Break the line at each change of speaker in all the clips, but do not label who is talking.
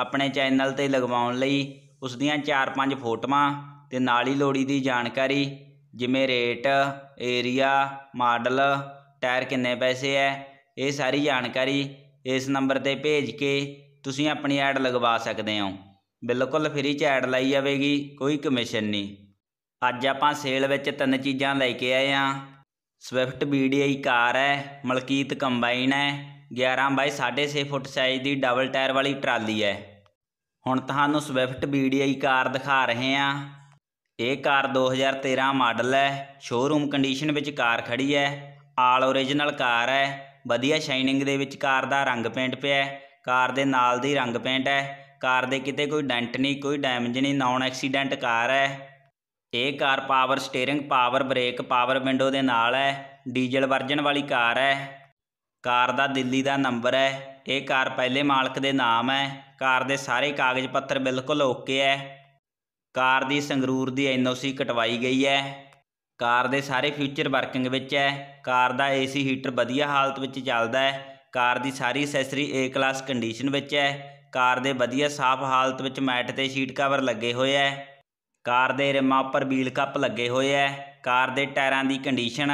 ਆਪਣੇ ਚੈਨਲ ਤੇ ਲਗਵਾਉਣ ਲਈ ਉਸ ਦੀਆਂ 4-5 ਫੋਟੋਆਂ ਤੇ ਨਾਲ ਹੀ ਲੋੜੀ ਦੀ ਜਾਣਕਾਰੀ ਜਿਵੇਂ ਰੇਟ ਏਰੀਆ ਮਾਡਲ ਟਾਇਰ ਕਿੰਨੇ ਪੈਸੇ ਹੈ ਇਹ ਸਾਰੀ ਜਾਣਕਾਰੀ ਇਸ ਨੰਬਰ ਤੇ ਭੇਜ ਕੇ ਤੁਸੀਂ ਆਪਣੀ ਐਡ ਲਗਵਾ ਸਕਦੇ ਹੋ ਬਿਲਕੁਲ ਫ੍ਰੀ ਚ ਐਡ ਲਾਈ ਜਾਵੇਗੀ ਕੋਈ ਕਮਿਸ਼ਨ ਨਹੀਂ ਅੱਜ ਆਪਾਂ ਸੇਲ ਵਿੱਚ ਤਿੰਨ ਚੀਜ਼ਾਂ ਲੈ ਕੇ ਆਏ ਆ ਸਵਿਫਟ ਬੀਡੀਆਈ ਕਾਰ ਹੈ ਮਲਕੀਤ ਕੰਬਾਈਨ ਹੈ 11 ਬਾਈ 6.5 ਫੁੱਟ ਸਾਈਜ਼ ਦੀ ਡਬਲ ਟਾਇਰ ਵਾਲੀ ਟਰਾਲੀ ਹੈ ਹੁਣ ਤੁਹਾਨੂੰ ਸਵਿਫਟ ਬੀਡੀਆਈ ਕਾਰ ਦਿਖਾ ਰਹੇ ਹਾਂ ਇਹ ਕਾਰ 2013 ਮਾਡਲ ਹੈ ਸ਼ੋਰੂਮ ਕੰਡੀਸ਼ਨ ਵਿੱਚ ਕਾਰ ਖੜੀ ਹੈ ਆਲ ਓਰੀਜਨਲ ਕਾਰ ਹੈ ਵਧੀਆ ਸ਼ਾਈਨਿੰਗ ਦੇ ਵਿੱਚ ਕਾਰ ਦਾ ਰੰਗ ਪੇਂਟ ਪਿਆ ਕਾਰ ਦੇ ਨਾਲ ਦੀ ਰੰਗ ਪੇਂਟ ਹੈ ਕਾਰ ਦੇ ਕਿਤੇ ਕੋਈ ਡੈਂਟ ਨਹੀਂ ਕੋਈ ਡੈਮੇਜ ਨਹੀਂ ਨਾਨ ਐਕਸੀਡੈਂਟ ਕਾਰ ਹੈ ਇਹ car power steering power brake power window ਦੇ ਨਾਲ ਹੈ ਡੀਜ਼ਲ ਵਰਜਨ ਵਾਲੀ ਕਾਰ ਹੈ ਕਾਰ ਦਾ ਦਿੱਲੀ ਦਾ ਨੰਬਰ ਹੈ ਇਹ ਕਾਰ ਪਹਿਲੇ ਮਾਲਕ ਦੇ ਨਾਮ ਹੈ ਕਾਰ ਦੇ ਸਾਰੇ ਕਾਗਜ਼ ਪੱਤਰ ਬਿਲਕੁਲ ਓਕੇ ਹੈ ਕਾਰ ਦੀ ਸੰਗਰੂਰ ਦੀ ਐਨਓਸੀ ਕਟਵਾਈ ਗਈ ਹੈ ਕਾਰ ਦੇ ਸਾਰੇ ਫਿਊਚਰ ਵਰਕਿੰਗ ਵਿੱਚ ਹੈ ਕਾਰ ਦਾ ਏਸੀ ਹੀਟਰ ਵਧੀਆ ਹਾਲਤ ਵਿੱਚ ਚੱਲਦਾ ਹੈ ਕਾਰ ਦੀ ਸਾਰੀ ਐਕਸੈਸਰੀ ਏ ਕਲਾਸ ਕੰਡੀਸ਼ਨ ਵਿੱਚ ਹੈ ਕਾਰ ਦੇ ਵਧੀਆ ਸਾਫ਼ ਹਾਲਤ ਵਿੱਚ ਮੈਟ ਤੇ ਸ਼ੀਟ ਕਵਰ ਲੱਗੇ ਹੋਏ ਹੈ ਕਾਰ ਦੇ ਰਿਮਾਂ ਉੱਪਰ ਵੀਲ ਕੱਪ ਲੱਗੇ ਹੋਏ ਹੈ ਕਾਰ ਦੇ ਟਾਇਰਾਂ ਦੀ ਕੰਡੀਸ਼ਨ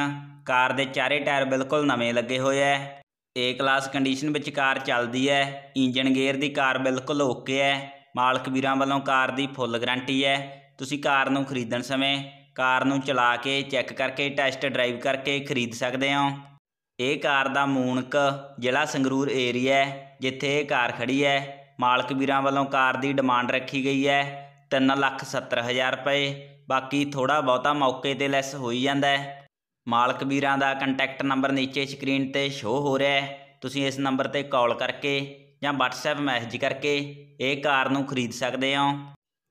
ਕਾਰ ਦੇ ਚਾਰੇ ਟਾਇਰ ਬਿਲਕੁਲ ਨਵੇਂ ਲੱਗੇ ਹੋਏ ਹੈ ਏ ਕਲਾਸ ਕੰਡੀਸ਼ਨ ਵਿੱਚ ਕਾਰ ਚੱਲਦੀ ਹੈ ਇੰਜਨ ਗੇਅਰ ਦੀ ਕਾਰ ਬਿਲਕੁਲ ਓਕੇ ਹੈ ਮਾਲਕ ਵੀਰਾਂ ਵੱਲੋਂ ਕਾਰ ਦੀ ਫੁੱਲ ਗਾਰੰਟੀ ਹੈ ਤੁਸੀਂ ਕਾਰ ਨੂੰ ਖਰੀਦਣ ਸਮੇਂ ਕਾਰ ਨੂੰ ਚਲਾ ਕੇ ਚੈੱਕ ਕਰਕੇ ਟੈਸਟ ਡਰਾਈਵ ਕਰਕੇ ਖਰੀਦ ਸਕਦੇ ਹੋ ਇਹ ਕਾਰ ਦਾ ਮੂਨਕ ਜ਼ਿਲ੍ਹਾ ਸੰਗਰੂਰ ਏਰੀਆ ਹੈ ਜਿੱਥੇ ਇਹ ਕਾਰ ਖੜੀ ਹੈ ਮਾਲਕ ਵੀਰਾਂ ਵੱਲੋਂ ਕਾਰ ਦੀ ਡਿਮਾਂਡ ਰੱਖੀ ਗਈ ਹੈ 3 ਲੱਖ 70 ਹਜ਼ਾਰ ਰੁਪਏ ਬਾਕੀ ਥੋੜਾ ਬਹੁਤਾ ਮੌਕੇ ਤੇ ਲੈਸ ਹੋਈ ਜਾਂਦਾ ਹੈ ਮਾਲਕ ਵੀਰਾਂ ਦਾ ਕੰਟੈਕਟ ਨੰਬਰ ਨੀਚੇ ਸਕਰੀਨ ਤੇ ਸ਼ੋ ਹੋ ਰਿਹਾ ਹੈ ਤੁਸੀਂ ਇਸ ਨੰਬਰ ਤੇ ਕਾਲ ਕਰਕੇ ਜਾਂ WhatsApp ਮੈਸੇਜ ਕਰਕੇ ਇਹ ਕਾਰ ਨੂੰ ਖਰੀਦ ਸਕਦੇ ਹੋ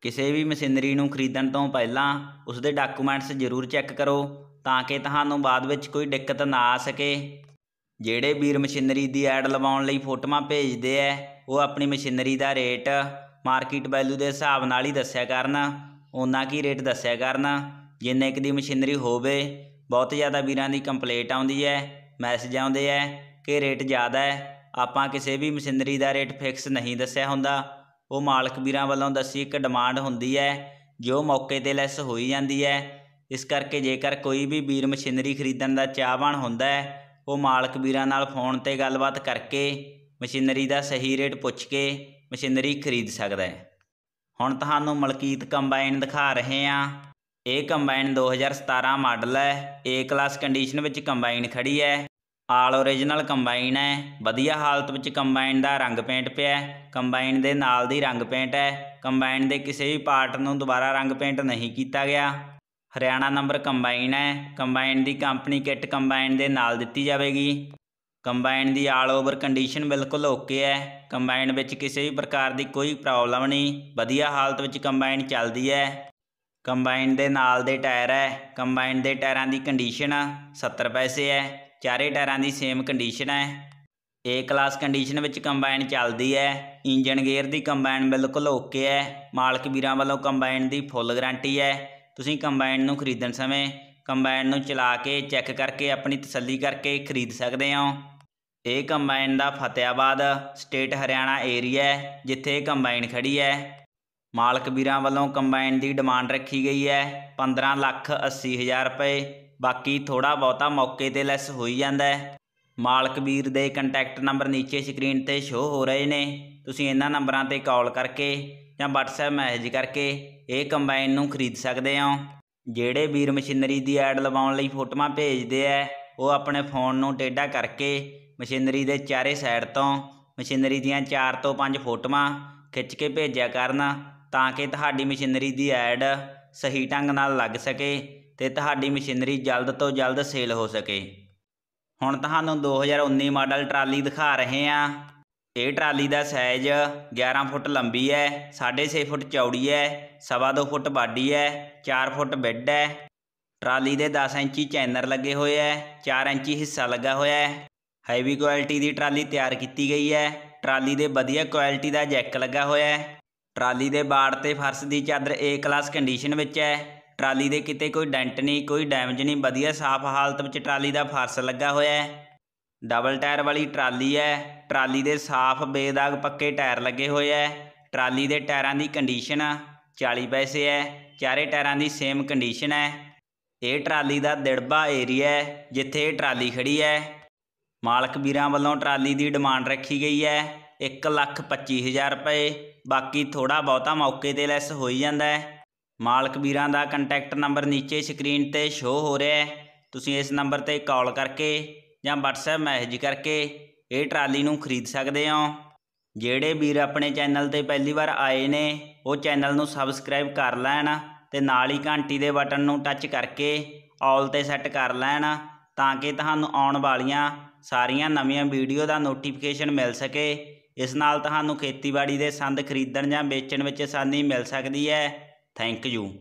ਕਿਸੇ ਵੀ ਮਸ਼ੀਨਰੀ ਨੂੰ ਖਰੀਦਣ ਤੋਂ ਪਹਿਲਾਂ ਉਸ ਦੇ ਡਾਕੂਮੈਂਟਸ ਜ਼ਰੂਰ ਚੈੱਕ ਕਰੋ ਤਾਂ ਕਿ ਤੁਹਾਨੂੰ ਬਾਅਦ ਵਿੱਚ ਕੋਈ ਦਿੱਕਤ ਨਾ ਆ ਸਕੇ ਜਿਹੜੇ ਵੀਰ ਮਸ਼ੀਨਰੀ ਦੀ ਐਡ ਲਵਾਉਣ ਲਈ ਫੋਟੋਆਂ ਭੇਜਦੇ ਐ ਉਹ ਆਪਣੀ ਮਸ਼ੀਨਰੀ ਦਾ ਰੇਟ ਮਾਰਕੀਟ ਵੈਲਿਊ ਦੇ ਹਿਸਾਬ ਨਾਲ ਹੀ ਦੱਸਿਆ ਕਰਨ ਉਹਨਾਂ ਕੀ ਰੇਟ ਦੱਸਿਆ ਕਰਨ ਜਿੰਨੇ ਕਿ ਦੀ ਮਸ਼ੀਨਰੀ ਹੋਵੇ ਬਹੁਤ ਜ਼ਿਆਦਾ ਵੀਰਾਂ ਦੀ ਕੰਪਲੇਂਟ ਆਉਂਦੀ ਹੈ ਮੈਸੇਜ ਆਉਂਦੇ ਹੈ ਕਿ ਰੇਟ ਜ਼ਿਆਦਾ ਹੈ ਆਪਾਂ ਕਿਸੇ ਵੀ ਮਸ਼ੀਨਰੀ ਦਾ ਰੇਟ ਫਿਕਸ ਨਹੀਂ ਦੱਸਿਆ ਹੁੰਦਾ ਉਹ ਮਾਲਕ ਵੀਰਾਂ ਵੱਲੋਂ ਦੱਸੀ ਇੱਕ ਡਿਮਾਂਡ ਹੁੰਦੀ ਹੈ ਜੋ ਮੌਕੇ ਤੇ ਲੈਸ ਹੋਈ ਜਾਂਦੀ ਹੈ ਇਸ ਕਰਕੇ ਜੇਕਰ ਕੋਈ ਵੀ ਵੀਰ ਮਸ਼ੀਨਰੀ ਖਰੀਦਣ ਦਾ ਚਾਹਵਾਨ ਹੁੰਦਾ ਹੈ ਉਹ ਮਾਲਕ ਵੀਰਾਂ ਨਾਲ ਫੋਨ ਤੇ ਗੱਲਬਾਤ ਕਰਕੇ ਮਸ਼ੀਨਰੀ ਦਾ ਸਹੀ ਰੇਟ ਪੁੱਛ ਕੇ ਮਸ਼ੀਨਰੀ ਖਰੀਦ ਸਕਦਾ ਹੈ ਹੁਣ ਤੁਹਾਨੂੰ ਮਲਕੀਤ ਕੰਬਾਈਨ ਦਿਖਾ ਰਹੇ ਹਾਂ ਇਹ ਕੰਬਾਈਨ 2017 ਮਾਡਲ ਹੈ A ਕਲਾਸ ਕੰਡੀਸ਼ਨ ਵਿੱਚ ਕੰਬਾਈਨ ਖੜੀ ਹੈ ਆਲ origignal ਕੰਬਾਈਨ ਹੈ ਵਧੀਆ ਹਾਲਤ ਵਿੱਚ ਕੰਬਾਈਨ ਦਾ ਰੰਗ ਪੇਂਟ ਪਿਆ ਕੰਬਾਈਨ ਦੇ ਨਾਲ ਦੀ ਰੰਗ ਪੇਂਟ ਹੈ ਕੰਬਾਈਨ ਦੇ ਕਿਸੇ ਵੀ ਪਾਰਟ ਨੂੰ ਦੁਬਾਰਾ ਰੰਗ ਪੇਂਟ ਨਹੀਂ ਕੀਤਾ ਗਿਆ ਹਰਿਆਣਾ ਨੰਬਰ ਕੰਬਾਈਨ ਹੈ ਕੰਬਾਈਨ ਦੀ ਕੰਪਨੀ ਕਿੱਟ ਕੰਬਾਈਨ ਦੇ ਨਾਲ ਦਿੱਤੀ ਜਾਵੇਗੀ ਕੰਬਾਈਨ ਦੀ ਆਲ ਓਵਰ ਕੰਡੀਸ਼ਨ ਬਿਲਕੁਲ ਓਕੇ ਹੈ ਕੰਬਾਈਨ ਵਿੱਚ ਕਿਸੇ ਵੀ ਪ੍ਰਕਾਰ ਦੀ ਕੋਈ ਪ੍ਰੋਬਲਮ ਨਹੀਂ ਵਧੀਆ ਹਾਲਤ ਵਿੱਚ ਕੰਬਾਈਨ ਚੱਲਦੀ ਹੈ ਕੰਬਾਈਨ ਦੇ ਨਾਲ ਦੇ ਟਾਇਰ ਹੈ ਕੰਬਾਈਨ ਦੇ ਟਾਇਰਾਂ ਦੀ ਕੰਡੀਸ਼ਨ 70 ਪੈਸੇ ਹੈ ਚਾਰੇ ਟਾਇਰਾਂ ਦੀ ਸੇਮ ਕੰਡੀਸ਼ਨ ਹੈ ਏ ਕਲਾਸ ਕੰਡੀਸ਼ਨ ਵਿੱਚ ਕੰਬਾਈਨ ਚੱਲਦੀ ਹੈ ਇੰਜਨ ਗੇਅਰ ਦੀ ਕੰਬਾਈਨ ਬਿਲਕੁਲ ਓਕੇ ਹੈ ਮਾਲਕ ਵੀਰਾਂ ਵੱਲੋਂ ਕੰਬਾਈਨ ਦੀ ਫੁੱਲ ਗਾਰੰਟੀ ਹੈ ਤੁਸੀਂ ਕੰਬਾਈਨ ਨੂੰ ਖਰੀਦਣ ਸਮੇਂ ਕੰਬਾਈਨ ਨੂੰ ਚਲਾ ਕੇ ਚੈੱਕ ਕਰਕੇ ਆਪਣੀ ਤਸੱਲੀ ਕਰਕੇ ਖਰੀਦ ਸਕਦੇ ਹੋ ਇਹ ਕੰਬਾਈਨ ਦਾ ਫਤਿਆਬਾਦ ਸਟੇਟ ਹਰਿਆਣਾ ਏਰੀਆ ਹੈ ਜਿੱਥੇ ਕੰਬਾਈਨ ਖੜੀ ਹੈ ਮਾਲਕ ਵੀਰਾਂ ਵੱਲੋਂ ਕੰਬਾਈਨ ਦੀ ਡਿਮਾਂਡ ਰੱਖੀ ਗਈ ਹੈ 15 ਲੱਖ 80 ਹਜ਼ਾਰ ਰੁਪਏ ਬਾਕੀ ਥੋੜਾ ਬਹੁਤਾ ਮੌਕੇ ਤੇ ਲੈਸ ਹੋਈ ਜਾਂਦਾ ਹੈ ਮਾਲਕ ਵੀਰ ਦੇ ਕੰਟੈਕਟ ਨੰਬਰ ਨੀਚੇ ਸਕਰੀਨ ਤੇ ਸ਼ੋ ਹੋ ਰਹੇ ਨੇ ਤੁਸੀਂ ਇਹਨਾਂ ਨੰਬਰਾਂ ਤੇ ਕਾਲ ਕਰਕੇ ਜਾਂ WhatsApp ਮੈਸੇਜ ਕਰਕੇ ਇਹ ਕੰਬਾਈਨ ਨੂੰ ਖਰੀਦ ਸਕਦੇ ਹੋ ਜਿਹੜੇ ਵੀਰ ਮਸ਼ੀਨਰੀ ਦੀ ਐਡ ਲਵਾਉਣ ਲਈ ਫੋਟੋਆਂ ਭੇਜਦੇ ਆ ਉਹ ਆਪਣੇ ਫੋਨ ਨੂੰ ਟੇਡਾ ਕਰਕੇ ਮਸ਼ੀਨਰੀ ਦੇ ਚਾਰੇ ਸਾਈਡ ਤੋਂ ਮਸ਼ੀਨਰੀ ਦੀਆਂ 4 ਤੋਂ 5 ਫੋਟੋਆਂ ਖਿੱਚ ਕੇ ਭੇਜਿਆ ਕਰਨਾ ਤਾਂ ਕਿ ਤੁਹਾਡੀ ਮਸ਼ੀਨਰੀ ਦੀ ਐਡ ਸਹੀ ਢੰਗ ਨਾਲ ਲੱਗ ਸਕੇ ਤੇ ਤੁਹਾਡੀ ਮਸ਼ੀਨਰੀ ਜਲਦ ਤੋਂ ਜਲਦ ਸੇਲ ਹੋ ਸਕੇ ਹੁਣ ਤੁਹਾਨੂੰ 2019 ਮਾਡਲ ਟਰਾਲੀ ਦਿਖਾ ਰਹੇ ਆ ਇਹ ਟਰਾਲੀ ਦਾ ਸਾਈਜ਼ 11 ਫੁੱਟ ਲੰਬੀ ਹੈ 6.5 ਫੁੱਟ ਚੌੜੀ ਹੈ 2.5 ਫੁੱਟ ਬਾਡੀ ਹੈ 4 ਫੁੱਟ ਬੈੱਡ ਹੈ ਟਰਾਲੀ ਦੇ 10 ਇੰਚੀ ਚੈਨਰ ਲੱਗੇ ਹੋਏ ਆ 4 ਇੰਚੀ ਹਿੱਸਾ ਲੱਗਾ ਹੋਇਆ ਹੈ ਹੈਵੀ ਕੁਆਲਿਟੀ ਦੀ ਟਰਾਲੀ ਤਿਆਰ ਕੀਤੀ ਗਈ ਹੈ ਟਰਾਲੀ ਦੇ ਵਧੀਆ ਕੁਆਲਿਟੀ ਦਾ ਜੈਕ ਲੱਗਾ ਹੋਇਆ ਹੈ ਟਰਾਲੀ ਦੇ ਬਾੜ ਤੇ ਫਰਸ਼ ਦੀ ਚਾਦਰ ਏ ਕਲਾਸ ਕੰਡੀਸ਼ਨ ਵਿੱਚ ਹੈ ਟਰਾਲੀ ਦੇ ਕਿਤੇ ਕੋਈ ਡੈਂਟ ਨਹੀਂ ਕੋਈ ਡੈਮੇਜ ਨਹੀਂ ਵਧੀਆ ਸਾਫ਼ ਹਾਲਤ ਵਿੱਚ ਟਰਾਲੀ ਦਾ ਫਰਸ਼ ਲੱਗਾ ਹੋਇਆ ਹੈ ਡਬਲ ਟਾਇਰ ਵਾਲੀ ਟਰਾਲੀ ਹੈ ਟਰਾਲੀ ਦੇ ਸਾਫ਼ ਬੇਦਾਗ ਪੱਕੇ ਟਾਇਰ ਲੱਗੇ ਹੋਏ ਹੈ ਟਰਾਲੀ ਦੇ ਟਾਇਰਾਂ ਦੀ ਕੰਡੀਸ਼ਨ 40 ਪੈਸੇ ਹੈ ਚਾਰੇ ਟਾਇਰਾਂ ਦੀ ਸੇਮ ਕੰਡੀਸ਼ਨ ਹੈ ਇਹ ਟਰਾਲੀ ਦਾ ਦਿੜਬਾ ਏਰੀਆ ਹੈ ਜਿੱਥੇ ਇਹ ਟਰਾਲੀ ਖੜੀ ਹੈ ਮਾਲਕ ਵੀਰਾਂ ਵੱਲੋਂ ਟਰਾਲੀ ਦੀ ਡਿਮਾਂਡ ਰੱਖੀ ਗਈ ਹੈ 1,25,000 ਲੱਖ ਰੁਪਏ ਬਾਕੀ ਥੋੜਾ ਬਹੁਤਾ ਮੌਕੇ ਤੇ ਲੈਸ ਹੋਈ ਜਾਂਦਾ ਹੈ ਮਾਲਕ ਵੀਰਾਂ ਦਾ ਕੰਟੈਕਟ ਨੰਬਰ ਨੀਚੇ ਸਕਰੀਨ ਤੇ ਸ਼ੋ ਹੋ ਰਿਹਾ ਹੈ ਤੁਸੀਂ ਇਸ ਨੰਬਰ ਤੇ ਕਾਲ ਕਰਕੇ ਜਾਂ WhatsApp ਮੈਸੇਜ ਕਰਕੇ ਇਹ ਟਰਾਲੀ ਨੂੰ ਖਰੀਦ ਸਕਦੇ ਹੋ ਜਿਹੜੇ ਵੀਰ ਆਪਣੇ ਚੈਨਲ ਤੇ ਪਹਿਲੀ ਵਾਰ ਆਏ ਨੇ ਉਹ ਚੈਨਲ ਨੂੰ ਸਬਸਕ੍ਰਾਈਬ ਕਰ ਲੈਣ ਤੇ ਨਾਲ ਹੀ ਘੰਟੀ ਦੇ ਬਟਨ ਨੂੰ ਟੱਚ ਕਰਕੇ ਆਲ ਤੇ ਸੈੱਟ ਕਰ ਲੈਣ ਤਾਂ ਕਿ ਤੁਹਾਨੂੰ ਆਉਣ ਵਾਲੀਆਂ ਸਾਰੀਆਂ ਨਵੀਆਂ ਵੀਡੀਓ ਦਾ ਨੋਟੀਫਿਕੇਸ਼ਨ ਮਿਲ ਸਕੇ ਇਸ ਨਾਲ ਤੁਹਾਨੂੰ ਖੇਤੀਬਾੜੀ ਦੇ ਸੰਦ ਖਰੀਦਣ ਜਾਂ ਵੇਚਣ ਵਿੱਚ ਆਸਾਨੀ ਮਿਲ ਸਕਦੀ ਹੈ ਥੈਂਕ ਯੂ